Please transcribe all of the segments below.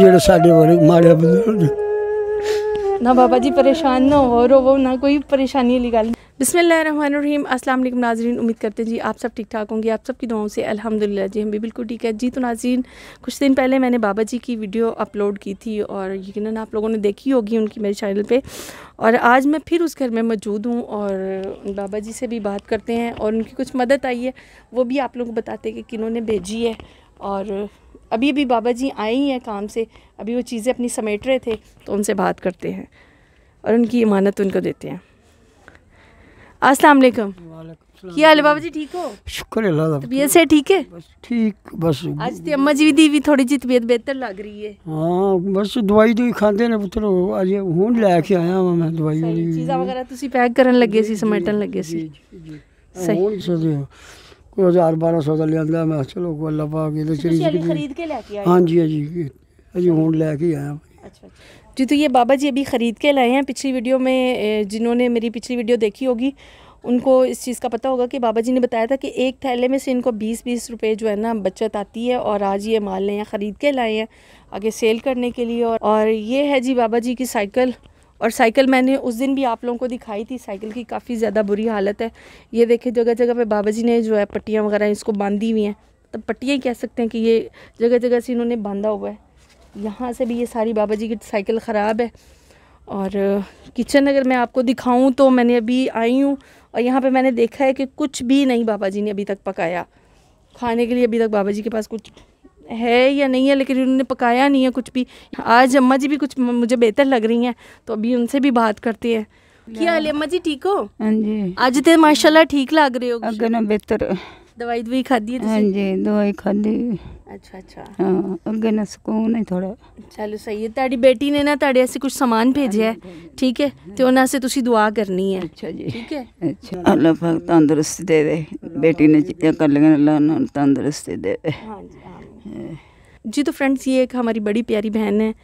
जो सा माड़े ਮਾੜੇ ना बाबा जी परेशान ना हो रो वो ना कोई परेशानी वाली गल बिसमीम अस्सलाम वालेकुम नाजरीन उम्मीद करते हैं जी आप सब ठीक ठाक होंगे आप सबकी दुआओं से अल्हम्दुलिल्लाह जी हम भी बिल्कुल ठीक है जी तो नाजरीन कुछ दिन पहले मैंने बाबा जी की वीडियो अपलोड की थी और यकीन आप लोगों ने देखी होगी उनकी मेरे चैनल पे और आज मैं फिर उस घर में मौजूद हूँ और बाबा जी से भी बात करते हैं और उनकी कुछ मदद आई है वो भी आप लोग को बताते हैं कि किन्होंने भेजी है और अभी अभी बाबा जी आए ही हैं काम से अभी वो चीज़ें अपनी समेट रहे थे तो उनसे बात करते हैं और उनकी इमानत उनको देते हैं अस्सलाम वालेकुम क्या हाल बाबा जी ठीक हो शुक्र तबीयत से ठीक है ठीक बस आज ते अम्मा जी दी भी थोड़ी जी तबीयत बेहतर लग रही है हाँ बस दवाई दुई तो खाते ने पुत्र आज हूँ लैके आया वा मैं दवाई चीज़ा वगैरह ਤੁਸੀਂ ਪੈਕ ਕਰਨ ਲੱਗੇ ਸੀ ਸਮੇਟਣ ਲੱਗੇ हज़ार बारह सौ का लिया मैं चलो अल्लाह तो पा खरीद के लेके हाँ जी हाँ जी अजी हूँ लेके आया जी तो ये बाबा जी अभी ख़रीद के लाए हैं पिछली वीडियो में जिन्होंने मेरी पिछली वीडियो देखी होगी उनको इस चीज़ का पता होगा कि बाबा जी ने बताया था कि एक थैले में से इनको बीस बीस रुपए जो है ना बचत आती है और आज ये माल लें ख़रीद के लाए हैं आगे सेल करने के लिए और, और ये है जी बाबा जी की साइकिल और साइकिल मैंने उस दिन भी आप लोगों को दिखाई थी साइकिल की काफ़ी ज़्यादा बुरी हालत है ये देखे जगह जगह पे बाबा जी ने जो है पट्टियाँ वगैरह इसको बांधी हुई हैं तो पट्टियाँ ही कह सकते हैं कि ये जगह जगह से इन्होंने बांधा हुआ है यहाँ से भी ये सारी बाबा जी की साइकिल ख़राब है और किचन अगर मैं आपको दिखाऊँ तो मैंने अभी आई हूँ और यहाँ पर मैंने देखा है कि कुछ भी नहीं बाबा जी ने अभी तक पकाया खाने के लिए अभी तक बाबा जी के पास कुछ है या नहीं है लेकिन उन्होंने पकाया नहीं है कुछ भी आज अम्मा जी भी कुछ मुझे बेहतर लग रही हैं तो अभी उनसे भी बात करती है क्या हाल है अम्मा जी ठीक हो हाँ जी तो माशाल्लाह ठीक लग रहे हो अगर ना बेहतर दवाई दवाई खाधी है हाँ जी दवाई खाधी अच्छा अच्छा हाँ ना सुकून है थोड़ा चलो सही है ਤੁਹਾਡੀ ਬੇਟੀ ਨੇ ਨਾ ਤੁਹਾਡੇ ਐਸੇ ਕੁਝ ਸਮਾਨ ਭੇਜਿਆ ਹੈ ਠੀਕ जी तो फ्रेंड्स ये एक हमारी बड़ी प्यारी बहन है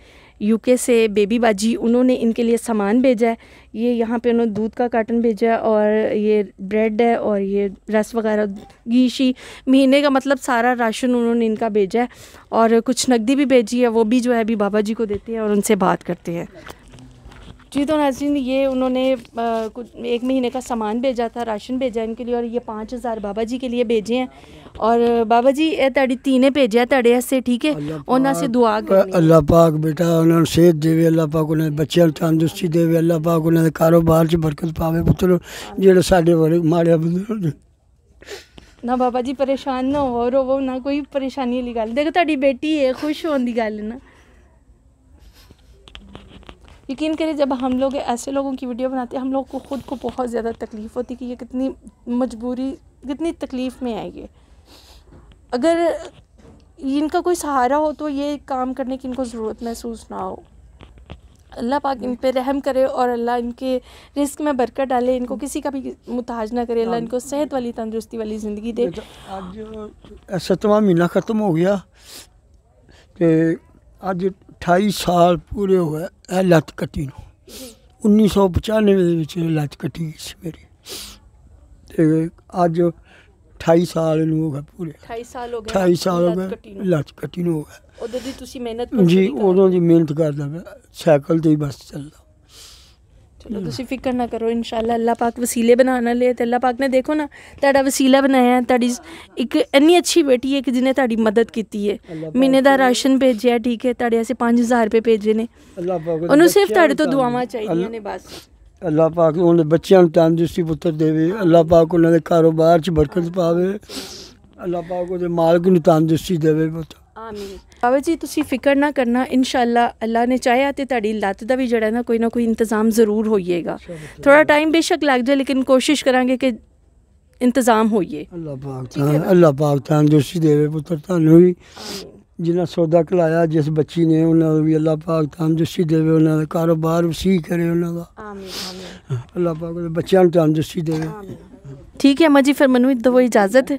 यूके से बेबी बाजी उन्होंने इनके लिए सामान भेजा है ये यहाँ पे उन्होंने दूध का कार्टन भेजा है और ये ब्रेड है और ये रस वगैरह गीशी महीने का मतलब सारा राशन उन्होंने इनका भेजा है और कुछ नकदी भी भेजी है वो भी जो है अभी बाबा जी को देते हैं और उनसे बात करते हैं जी तो नाजरीन ये उन्होंने कुछ एक महीने का सामान भेजा था राशन भेजा इनके लिए और ये पाँच हज़ार बाबा जी के लिए भेजे हैं और बाबा जी ये तड़ी तीने भेजे है तड़े हस्से ठीक है उन्होंने दुआ कर अल्लाह पाक बेटा उन्होंने सेहत देवे अल्लाह पाक उन्होंने बच्चों तंदुरुस्ती देवे अल्लाह पाक उन्होंने कारोबार बरकत पावे पुत्र जो साढ़े बड़े माड़े बंदे ਨਾ ਬਾਬਾ ਜੀ ਪਰੇਸ਼ਾਨ ਨਾ ਹੋ ਰੋਵੋ ਨਾ ਕੋਈ ਪਰੇਸ਼ਾਨੀ ਵਾਲੀ ਗੱਲ ਦੇਖੋ ਤੁਹਾਡੀ ਬੇਟੀ ਹੈ ਖੁਸ਼ ਹੋਣ ਦੀ ਗੱਲ यकीन करें जब हम लोग ऐसे लोगों की वीडियो बनाते हैं हम लोग को ख़ुद को बहुत ज़्यादा तकलीफ़ होती कि ये कितनी मजबूरी कितनी तकलीफ़ में है ये अगर इनका कोई सहारा हो तो ये काम करने की इनको ज़रूरत महसूस ना हो अल्लाह पाक इन पर रहम करे और अल्लाह इनके रिस्क में बरकत डाले इनको किसी का भी मुताज ना करे अल्लाह इनको सेहत वाली तंदरुस्ती वाली ज़िंदगी दे आज तमाम महीना ख़त्म हो गया कि ਅੱਜ 28 ਸਾਲ ਪੂਰੇ ਹੋਏ ਐ ਲੱਤ ਕੱਟੀ ਨੂੰ 1995 ਦੇ ਵਿੱਚ ਲੱਤ ਕੱਟੀ ਸੀ ਮੇਰੀ ਤੇ ਅੱਜ 28 ਸਾਲ ਨੂੰ ਹੋ ਗਿਆ ਪੂਰੇ 28 ਸਾਲ ਹੋ ਗਏ 28 ਸਾਲ ਹੋ ਗਏ ਲੱਤ ਕੱਟੀ ਨੂੰ ਹੋ ਗਿਆ ਉਦੋਂ ਦੀ ਤੁਸੀਂ ਮਿਹਨਤ ਜੀ ਉਦੋਂ ਦੀ ਮਿਹਨਤ ਕਰਦਾ ਮੈਂ ਸਾਈਕਲ ਤੇ ਹੀ ਬਸ ਚੱਲਦਾ चलो तुम फिक्र ना करो इंशाल्लाह अल्लाह पाक वसीले बनाना ले तो अल्लाह पाक ने देखो ना ਤੁਹਾਡਾ ਵਸੀਲਾ ਬਣਾਇਆ ਤੁਹਾਡੀ ਇੱਕ ਇੰਨੀ ਅੱਛੀ ਬੇਟੀ ਹੈ ਕਿ ਜਿਹਨੇ ਤੁਹਾਡੀ ਮਦਦ ਕੀਤੀ ਹੈ ਮਹੀਨੇ ਦਾ ਰਾਸ਼ਨ ਭੇਜਿਆ ਠੀਕ ਹੈ ਤੁਹਾਡੇ ਅਸੀਂ 5000 ਰੁਪਏ ਭੇਜੇ ਨੇ ਉਹਨੂੰ ਸਿਰਫ ਤੁਹਾਡੇ ਤੋਂ ਦੁਆਵਾਂ ਚਾਹੀਦੀਆਂ ਨੇ ਬਸ ਅੱਲਾਹ ਪਾਕ ਉਹਨਾਂ ਦੇ ਬੱਚਿਆਂ ਨੂੰ ਤੰਦਰੁਸਤੀ ਪੁੱਤਰ ਦੇਵੇ ਅੱਲਾਹ ਪਾਕ ਉਹਨਾਂ ਦੇ ਕਾਰੋਬਾਰ 'ਚ ਬਰਕਤ ਪਾਵੇ ਅੱਲਾਹ ਪਾਕ ਉਹਦੇ ਮਾਲਕ ਨੂੰ ਤੰਦਰੁਸਤੀ ਦੇਵੇ ਪੁੱਤਰ ਆਮੀਨ ਬਾਬਾ ਜੀ ਤੁਸੀਂ ਫਿਕਰ ਨਾ ਕਰਨਾ ਇਨਸ਼ਾਅੱਲਾ ਅੱਲਾ ਨੇ ਚਾਹਿਆ ਤੇ ਤੁਹਾਡੀ ਲੱਤ ਦਾ ਵੀ ਜਿਹੜਾ ਨਾ ਕੋਈ ਨਾ ਕੋਈ ਇੰਤਜ਼ਾਮ ਜ਼ਰੂਰ ਹੋਈਏਗਾ ਥੋੜਾ ਟਾਈਮ ਬੇਸ਼ੱਕ ਲੱਗ ਜਾਏ ਲੇਕਿਨ ਕੋਸ਼ਿਸ਼ ਕਰਾਂਗੇ ਕਿ ਇੰਤਜ਼ਾਮ ਹੋਈਏ ਅੱਲਾ ਪਾਕ ਤਾਂ ਅੱਲਾ ਪਾਕ ਤਾਂ ਜੋਸ਼ੀ ਦੇਵੇ ਪੁੱਤਰ ਤੁਹਾਨੂੰ ਵੀ ਜਿਨ੍ਹਾਂ ਸੌਦਾ ਕਲਾਇਆ ਜਿਸ ਬੱਚੀ ਨੇ ਉਹਨਾਂ ਨੂੰ ਵੀ ਅੱਲਾ ਪਾਕ ਤੰਦਰੁਸਤੀ ਦੇਵੇ ਉਹਨਾਂ ਦਾ ਕਾਰੋਬਾਰ ਵਸੀ ਕਰੇ ਉਹਨਾਂ ਦਾ ਆਮੀਨ ਆਮੀਨ ਅੱਲਾ ਪਾਕ ਬੱਚਿਆਂ ਨੂੰ ਤੰਦਰੁਸਤੀ ਦੇਵੇ ਆਮੀਨ ਠੀਕ ਹੈ ਅਮਾ ਜੀ ਫਿਰ ਮੈਨੂੰ ਦਵੋ ਇਜਾਜ਼ਤ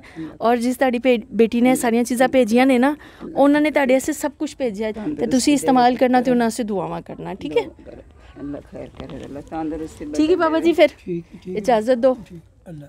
ਔਰ ਜਿਸ ਤੁਹਾਡੀ ਬੇਟੀ ਨੇ ਸਾਰੀਆਂ ਚੀਜ਼ਾਂ ਭੇਜੀਆਂ ਨੇ ਨਾ ਉਹਨਾਂ ਨੇ ਤੁਹਾਡੇ ਵਾਸਤੇ ਸਭ ਕੁਝ ਭੇਜਿਆ ਤੇ ਤੁਸੀਂ ਇਸਤੇਮਾਲ ਕਰਨਾ ਤੇ ਉਹਨਾਂ ਵਾਸਤੇ ਦੁਆਵਾਂ ਕਰਨਾ ਠੀਕ ਹੈ ਅੱਲਾ ਖੈਰ ਕਰੇ ਅੱਲਾ ਤੰਦਰੁਸਤੀ ਠੀਕ ਹੈ ਬਾਬਾ ਜੀ ਫਿਰ ਇਜਾਜ਼ਤ ਦਿਓ ਅੱਲਾ